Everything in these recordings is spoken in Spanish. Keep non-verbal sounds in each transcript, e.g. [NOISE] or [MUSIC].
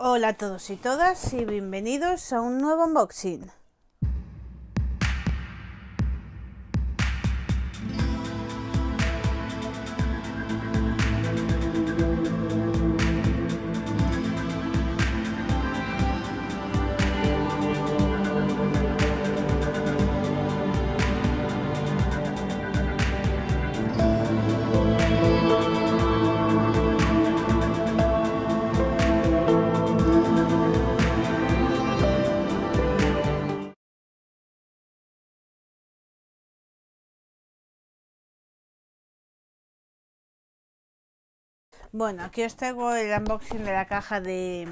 Hola a todos y todas y bienvenidos a un nuevo unboxing. Bueno, aquí os traigo el unboxing de la caja de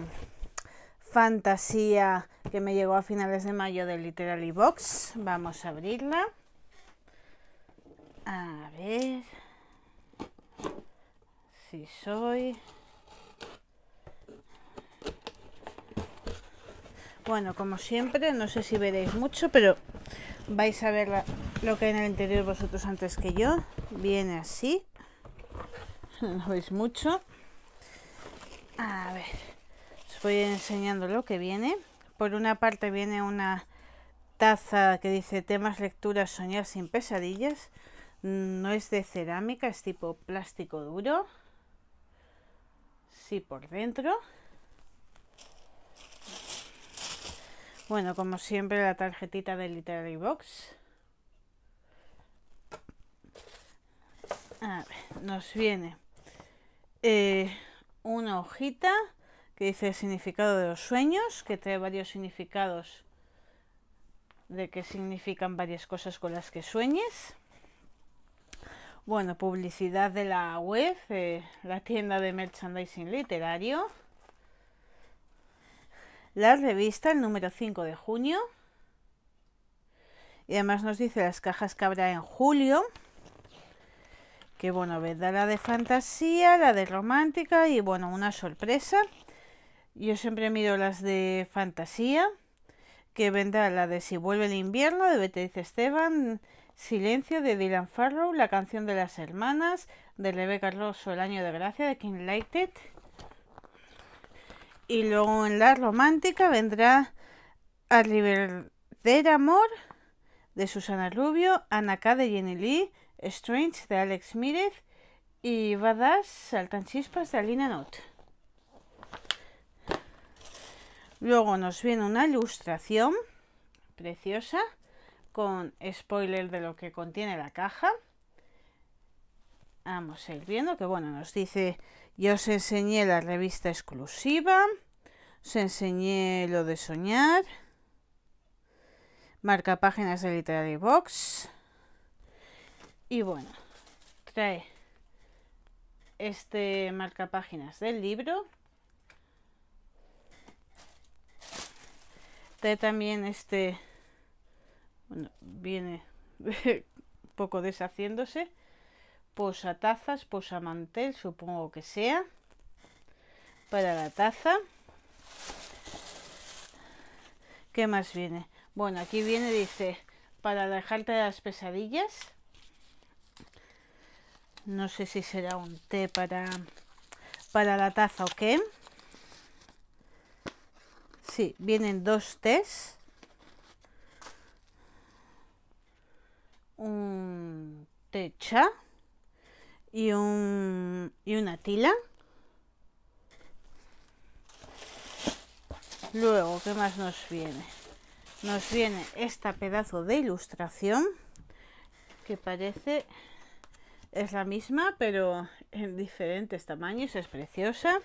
fantasía que me llegó a finales de mayo de Literally Box. Vamos a abrirla. A ver. Si soy. Bueno, como siempre, no sé si veréis mucho, pero vais a ver lo que hay en el interior vosotros antes que yo. Viene así no [LAUGHS] veis mucho. A ver, os voy enseñando lo que viene. Por una parte viene una taza que dice temas, lecturas, soñar sin pesadillas. Mm, no es de cerámica, es tipo plástico duro. Sí, por dentro. Bueno, como siempre, la tarjetita de Literary Box. A ver, nos viene eh, una hojita que dice el significado de los sueños, que trae varios significados de que significan varias cosas con las que sueñes. Bueno, publicidad de la web, eh, la tienda de merchandising literario. La revista, el número 5 de junio. Y además nos dice las cajas que habrá en julio. Que bueno, vendrá la de fantasía, la de romántica y bueno, una sorpresa. Yo siempre miro las de fantasía, que vendrá la de Si vuelve el invierno de Beatriz Esteban, Silencio de Dylan Farrow, La canción de las hermanas de Carlos o El año de gracia de King Lighted. Y luego en la romántica vendrá A River del Amor de Susana Rubio, K de Jenny Lee, Strange de Alex Mirez y Badass Saltan Chispas de Alina Note. Luego nos viene una ilustración preciosa con spoiler de lo que contiene la caja. Vamos a ir viendo que bueno, nos dice, yo os enseñé la revista exclusiva, os enseñé lo de soñar, marca páginas de Literary Box. Y bueno, trae este marca páginas del libro. Trae también este. Bueno, viene un [LAUGHS] poco deshaciéndose. posa tazas posa mantel supongo que sea. Para la taza. ¿Qué más viene? Bueno, aquí viene, dice, para dejarte de las pesadillas. No sé si será un té para, para la taza o qué. Sí, vienen dos tés. Un techa y un y una tila. Luego, ¿qué más nos viene? nos viene esta pedazo de ilustración que parece es la misma pero en diferentes tamaños es preciosa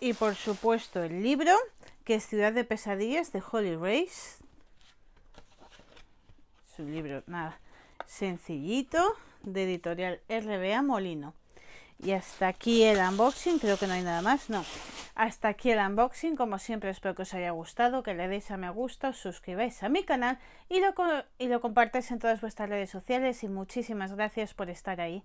y por supuesto el libro que es Ciudad de Pesadillas de Holly Race es un libro nada sencillito de editorial RBA Molino y hasta aquí el unboxing creo que no hay nada más no hasta aquí el unboxing, como siempre espero que os haya gustado, que le deis a me gusta, os suscribáis a mi canal y lo, y lo compartáis en todas vuestras redes sociales y muchísimas gracias por estar ahí.